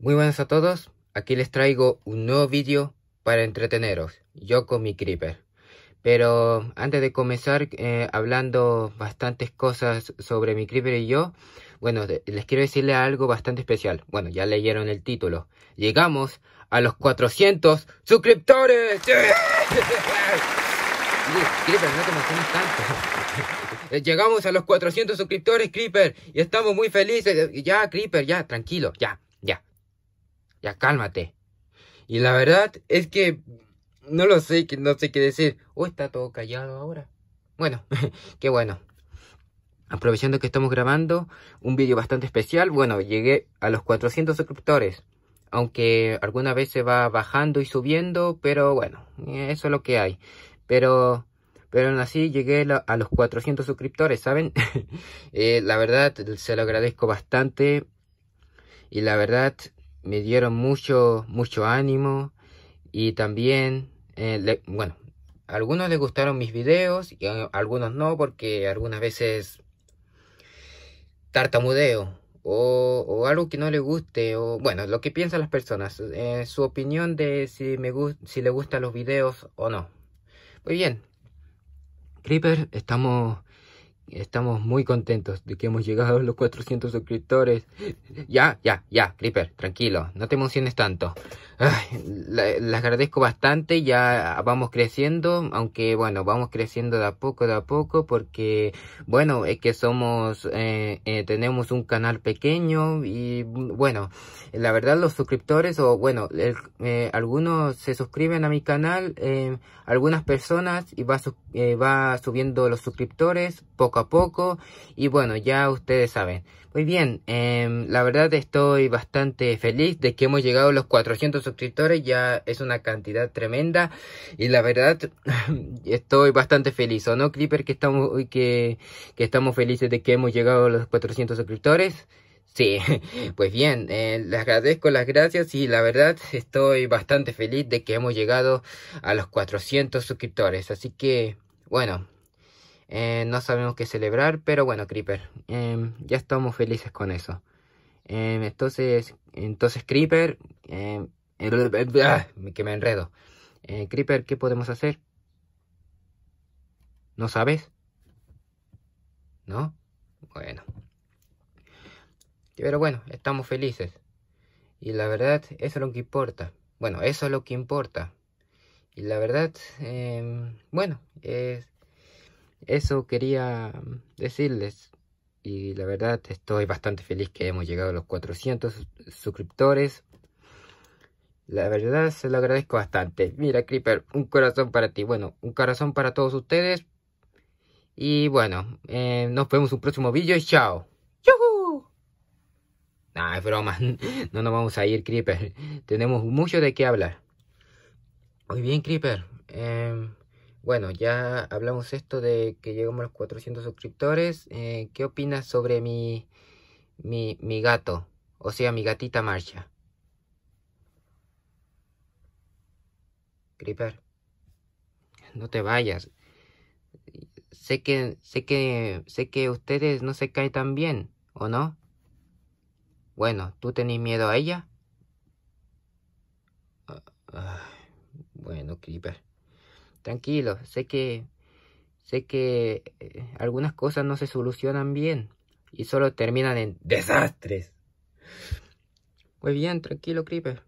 Muy buenas a todos, aquí les traigo un nuevo vídeo para entreteneros, yo con mi creeper. Pero antes de comenzar eh, hablando bastantes cosas sobre mi creeper y yo, bueno, les quiero decirle algo bastante especial. Bueno, ya leyeron el título. Llegamos a los 400 suscriptores. Creeper, no te emociones tanto. Eh, llegamos a los 400 suscriptores, Creeper, y estamos muy felices. Ya, Creeper, ya, tranquilo, ya ya cálmate. Y la verdad es que no lo sé, que no sé qué decir. O está todo callado ahora. Bueno, qué bueno. Aprovechando que estamos grabando un vídeo bastante especial, bueno, llegué a los 400 suscriptores. Aunque alguna vez se va bajando y subiendo, pero bueno, eso es lo que hay. Pero, pero aún así llegué a los 400 suscriptores, ¿saben? Eh, la verdad, se lo agradezco bastante. Y la verdad, me dieron mucho, mucho ánimo y también, eh, bueno, algunos les gustaron mis videos y algunos no porque algunas veces tartamudeo o, algo que no le guste o bueno, lo que piensan las personas, eh, su opinión de si, me si le gustan los videos o no. Muy bien, Creeper, estamos Estamos muy contentos de que hemos llegado a los 400 suscriptores. Ya, ya, ya, Creeper, tranquilo, no te emociones tanto. les agradezco bastante, ya vamos creciendo, aunque bueno, vamos creciendo de a poco, de a poco, porque bueno, es que somos, eh, eh, tenemos un canal pequeño y bueno, la verdad los suscriptores o bueno, eh, algunos se suscriben a mi canal, algunas personas y va, va subiendo los suscriptores poco a poco y bueno, ya ustedes saben. Muy bien, em, la verdad estoy bastante feliz de que hemos llegado a los 400 suscriptores, ya es una cantidad tremenda y la verdad estoy bastante feliz, ¿o no Clipper Que estamos, que, que estamos felices de que hemos llegado a los 400 suscriptores. Sí, pues bien, eh, les agradezco las gracias y la verdad estoy bastante feliz de que hemos llegado a los 400 suscriptores. Así que, bueno, eh, no sabemos qué celebrar, pero bueno, Creeper, em, ya estamos felices con eso. Em, entonces, entonces Creeper, em, ah, que me enredo. Eh, Creeper, ¿qué podemos hacer? ¿No sabes? ¿No? Bueno. Pero bueno, estamos felices. Y la verdad, eso es lo que importa. Bueno, eso es lo que importa. Y la verdad, bueno, es eso quería mm, decirles. Y la verdad estoy bastante feliz que hemos llegado a los 400 suscriptores. La verdad se lo agradezco bastante. Mira Creeper, un corazón para ti. Bueno, un corazón para todos ustedes. Y bueno, eh, nos vemos en un próximo vídeo y chao. ¡Yuhu! es broma. No nos vamos a ir, Creeper. Tenemos mucho de qué hablar. Muy bien, Creeper. Em, bueno, ya hablamos esto de que llegamos a los 400 suscriptores. Eh, ¿Qué opinas sobre mi, mi, gato? O sea, mi gatita marcha. Creeper, no te vayas. Sé que, sé que, sé que ustedes no se caen tan bien, ¿o no? Bueno, ¿tú tenés miedo a ella? Ah, ah, bueno, Creeper. Tranquilo, sé que, sé que eh, algunas cosas no se solucionan bien y solo terminan en desastres. Muy pues bien, tranquilo, Creeper.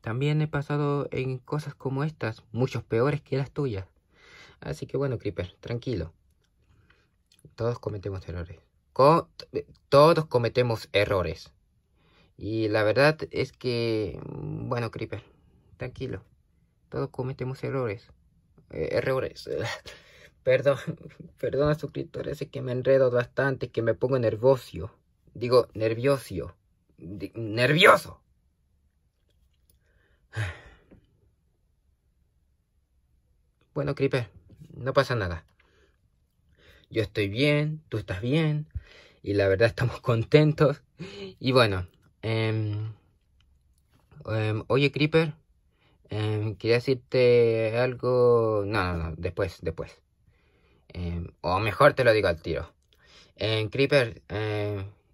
También he pasado en cosas como estas, muchos peores que las tuyas. Así que bueno, Creeper, tranquilo. Todos cometemos errores. todos cometemos errores. Y la verdad es que, bueno, Creeper, tranquilo todos cometemos errores. Eh, errores. perdón, perdón a suscriptores, es que me enredo bastante, que me pongo nervioso. Digo, nervioso. nervioso. Bueno, Creeper, no pasa nada. Yo estoy bien, tú estás bien, y la verdad estamos contentos. Y bueno, em, em, oye, Creeper, Em, quería decirte algo... No, no, no, después, después. Em, o mejor te lo digo al tiro. En em, Creeper,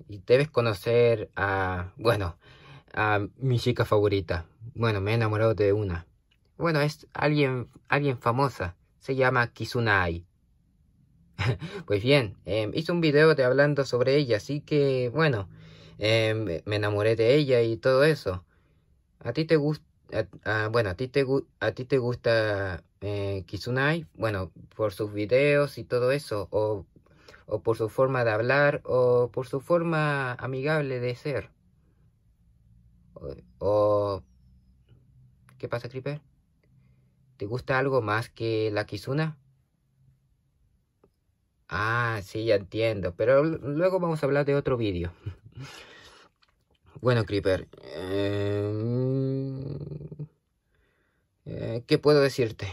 debes conocer a... Bueno, a mi chica favorita. Bueno, me he enamorado de una. Bueno, es alguien, alguien famosa. Se llama Kizunai. pues bien, hice un video de hablando sobre ella, así que bueno, me enamoré de ella y todo eso. ¿A ti te gusta? Ah, bueno, a ti te, a ti te gusta eh, Kizunai, bueno, por sus videos y todo eso, o, por su forma de hablar, o por su forma amigable de ser. O, ¿qué pasa, Creeper? ¿Te gusta algo más que la Kizuna? Ah, sí, ya entiendo, pero luego vamos a hablar de otro vídeo. bueno, Creeper. Eh, eh, ¿Qué puedo decirte?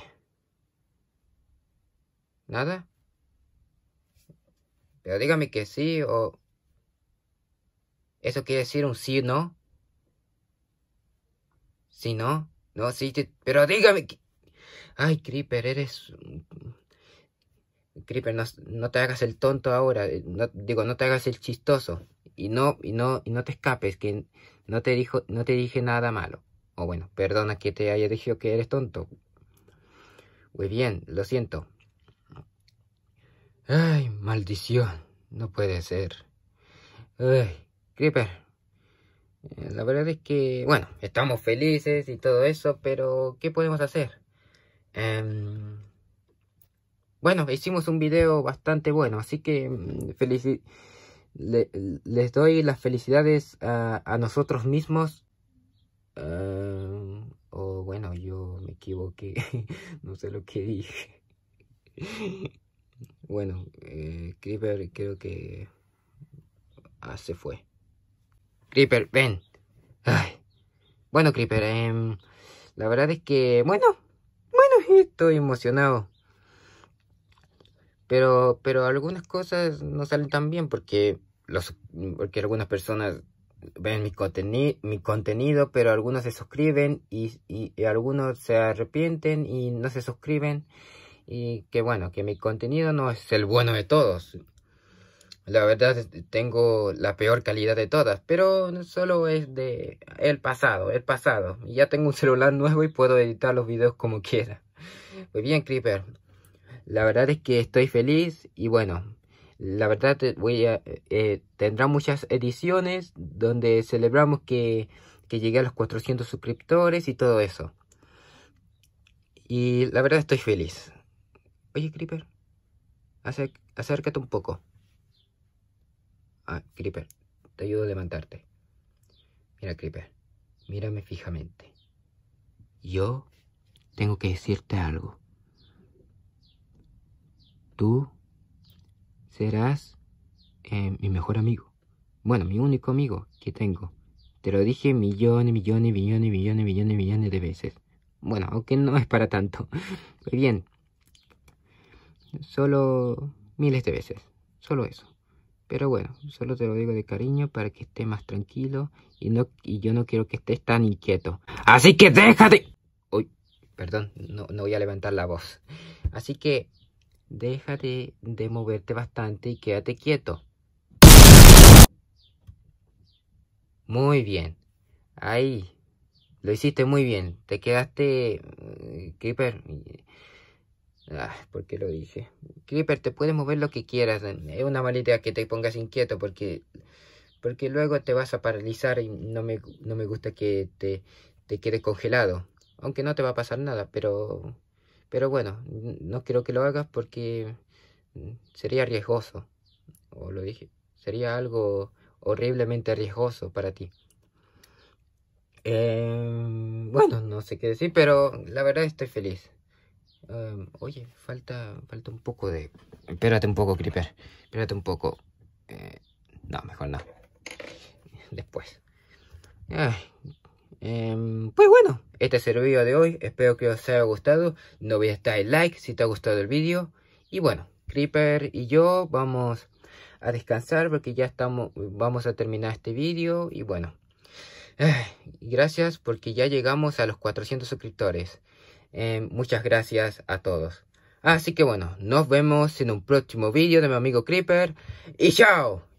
¿Nada? Pero dígame que sí o... ¿Eso quiere decir un sí, no? ¿Sí, no? No, sí, pero dígame que... Ay, Creeper, eres... Creeper, no, te hagas el tonto ahora. Eh, digo, no te hagas el chistoso. Y no, y no, y no te escapes, que no te dijo, no te dije nada malo. O bueno, perdona que te haya dicho que eres tonto. Muy bien, lo siento. Ay, maldición. No puede ser. Ay, Creeper. Eh, la verdad es que, bueno, estamos felices y todo eso, pero ¿qué podemos hacer? Em, bueno, hicimos un video bastante bueno, así que mm, les doy las felicidades a, a nosotros mismos Ah, o oh, bueno, yo me equivoqué, no sé lo que dije. bueno, eh, Creeper creo que... Ah, se fue. Creeper, ven. Bueno, Creeper, em, la verdad es que... Bueno, bueno, estoy emocionado. Pero, pero algunas cosas no salen tan bien porque, los, porque algunas personas ven mi, mi contenido, pero algunos se suscriben y, y, algunos se arrepienten y no se suscriben. Y que bueno, que mi contenido no es el bueno de todos. La verdad este, tengo la peor calidad de todas, pero solo es de el pasado, el pasado. Ya tengo un celular nuevo y puedo editar los videos como quiera. Muy pues bien, Creeper. La verdad es que estoy feliz y bueno, la verdad eh, voy a, eh, eh, tendrá muchas ediciones donde celebramos que, llegué a los 400 suscriptores y todo eso. Y la verdad estoy feliz. Oye, Creeper, acércate un poco. Ah, Creeper, te ayudo a levantarte. Mira, Creeper, mírame fijamente. Yo tengo que decirte algo. Tú serás eh, mi mejor amigo. Bueno, mi único amigo que tengo. Te lo dije millones, millones, millones, millones, millones, millones de veces. Bueno, aunque no es para tanto. Muy pues bien. Solo miles de veces. Solo eso. Pero bueno, solo te lo digo de cariño para que estés más tranquilo y, no, y yo no quiero que estés tan inquieto. Así que déjate. Uy, perdón, no, no voy a levantar la voz. Así que Deja de moverte bastante y quédate quieto. Muy bien. Ahí. Lo hiciste muy bien. Te quedaste... Creeper... Eh, ah, ¿por qué lo dije? Creeper, te puedes mover lo que quieras. Es una mala idea que te pongas inquieto porque... Porque luego te vas a paralizar y no me, no me gusta que te, te quedes congelado. Aunque no te va a pasar nada, pero... Pero bueno, no quiero que lo hagas porque mm, sería riesgoso. O lo dije, sería algo horriblemente riesgoso para ti. Em, bueno, no sé qué decir, pero la verdad estoy feliz. Em, oye, falta, falta un poco de... Espérate un poco, Creeper. Espérate un poco. Eh, no, mejor no. Después. Ay, Em, pues bueno, este es el video de hoy. Espero que os haya gustado. No voy a like si te ha gustado el vídeo. Y bueno, Creeper y yo vamos a descansar porque ya estamos, vamos a terminar este vídeo. Y bueno, eh, gracias porque ya llegamos a los 400 suscriptores. Em, muchas gracias a todos. Así que bueno, nos vemos en un próximo vídeo de mi amigo Creeper. Y chao.